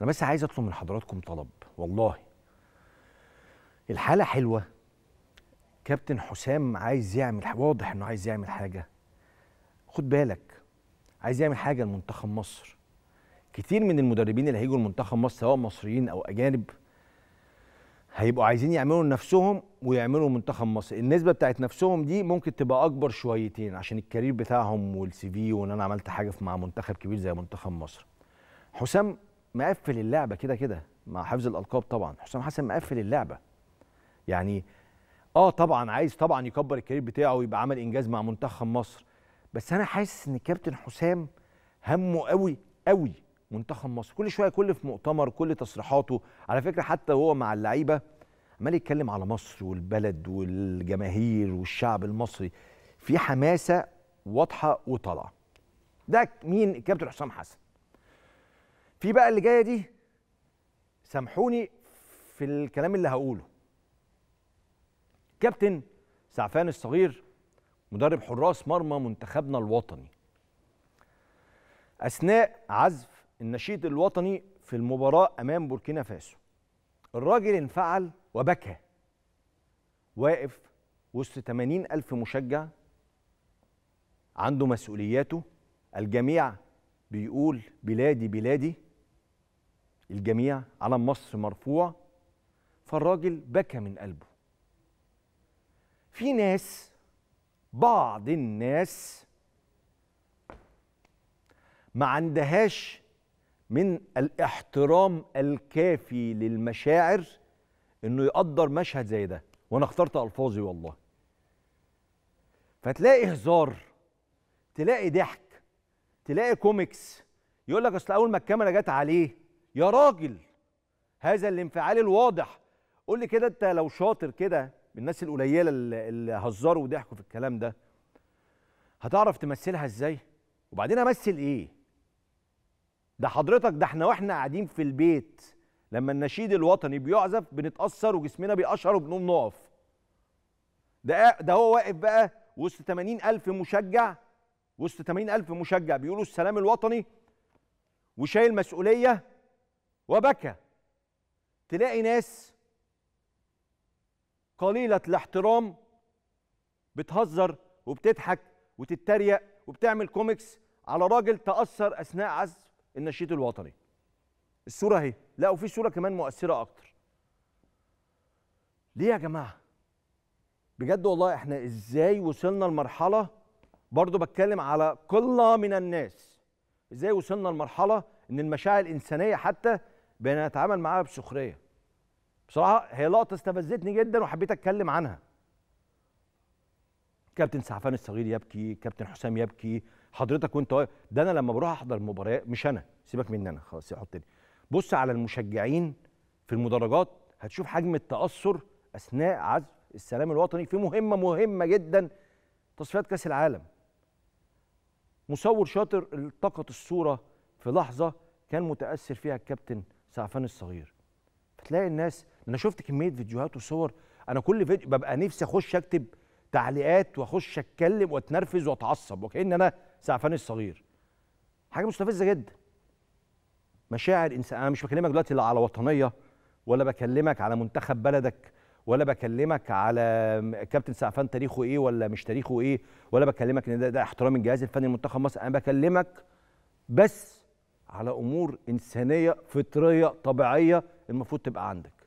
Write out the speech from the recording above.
انا بس عايز اطلب من حضراتكم طلب والله الحاله حلوه كابتن حسام عايز يعمل واضح انه عايز يعمل حاجه خد بالك عايز يعمل حاجه لمنتخب مصر كتير من المدربين اللي هيجوا لمنتخب مصر سواء مصريين او اجانب هيبقوا عايزين يعملوا لنفسهم ويعملوا منتخب مصر النسبه بتاعت نفسهم دي ممكن تبقى اكبر شويتين عشان الكارير بتاعهم والسي في وان انا عملت حاجه مع منتخب كبير زي منتخب مصر حسام مقفل اللعبه كده كده مع حفظ الالقاب طبعا حسام حسن مقفل اللعبه يعني اه طبعا عايز طبعا يكبر الكارير بتاعه ويبقى عمل انجاز مع منتخب مصر بس انا حاسس ان كابتن حسام همه قوي قوي منتخب مصر كل شويه كل في مؤتمر كل تصريحاته على فكره حتى وهو مع اللعيبه عمال يتكلم على مصر والبلد والجماهير والشعب المصري في حماسه واضحه وطالعه ده مين كابتن حسام حسن في بقى اللي جايه دي سامحوني في الكلام اللي هقوله كابتن سعفان الصغير مدرب حراس مرمى منتخبنا الوطني اثناء عزف النشيد الوطني في المباراه امام بوركينا فاسو الراجل انفعل وبكى واقف وسط 80 ألف مشجع عنده مسؤولياته الجميع بيقول بلادي بلادي الجميع علم مصر مرفوع فالراجل بكى من قلبه في ناس بعض الناس ما عندهاش من الاحترام الكافي للمشاعر انه يقدر مشهد زي ده وانا اخترت الفاظي والله فتلاقي هزار تلاقي ضحك تلاقي كوميكس يقول لك اصل اول ما الكاميرا جت عليه يا راجل هذا الانفعال الواضح قول لي كده انت لو شاطر كده من الناس القليله اللي هزروا وضحكوا في الكلام ده هتعرف تمثلها ازاي وبعدين امثل ايه ده حضرتك ده احنا واحنا قاعدين في البيت لما النشيد الوطني بيعزف بنتاثر وجسمنا بيقشعر وبنقوم نقف ده ده هو واقف بقى وسط 80000 مشجع وسط 80000 مشجع بيقولوا السلام الوطني وشايل مسؤوليه وبكى تلاقي ناس قليلة الاحترام بتهزر وبتضحك وتتريق وبتعمل كوميكس على راجل تأثر أثناء عزف النشيد الوطني الصورة اهي لا وفي صورة كمان مؤثرة أكتر ليه يا جماعة بجد والله احنا ازاي وصلنا لمرحلة برضو بتكلم على قلة من الناس ازاي وصلنا لمرحلة ان المشاعر الإنسانية حتى اتعامل معاها بسخريه بصراحه هي لقطه استفزتني جدا وحبيت اتكلم عنها كابتن سعفان الصغير يبكي كابتن حسام يبكي حضرتك وانت واقف ده انا لما بروح احضر مباريات مش انا سيبك مني انا خلاص حطني بص على المشجعين في المدرجات هتشوف حجم التاثر اثناء عزف السلام الوطني في مهمه مهمه جدا تصفيات كاس العالم مصور شاطر التقط الصوره في لحظه كان متاثر فيها الكابتن سعفان الصغير فتلاقي الناس انا شفت كميه فيديوهات وصور انا كل فيديو ببقى نفسي اخش اكتب تعليقات واخش اتكلم واتنرفز واتعصب وكأن انا سعفان الصغير حاجه مستفزه جدا مشاعر انسان انا مش بكلمك دلوقتي لا على وطنيه ولا بكلمك على منتخب بلدك ولا بكلمك على كابتن سعفان تاريخه ايه ولا مش تاريخه ايه ولا بكلمك ان ده, ده احترام الجهاز الفني لمنتخب مصر انا بكلمك بس على امور انسانيه فطريه طبيعيه المفروض تبقى عندك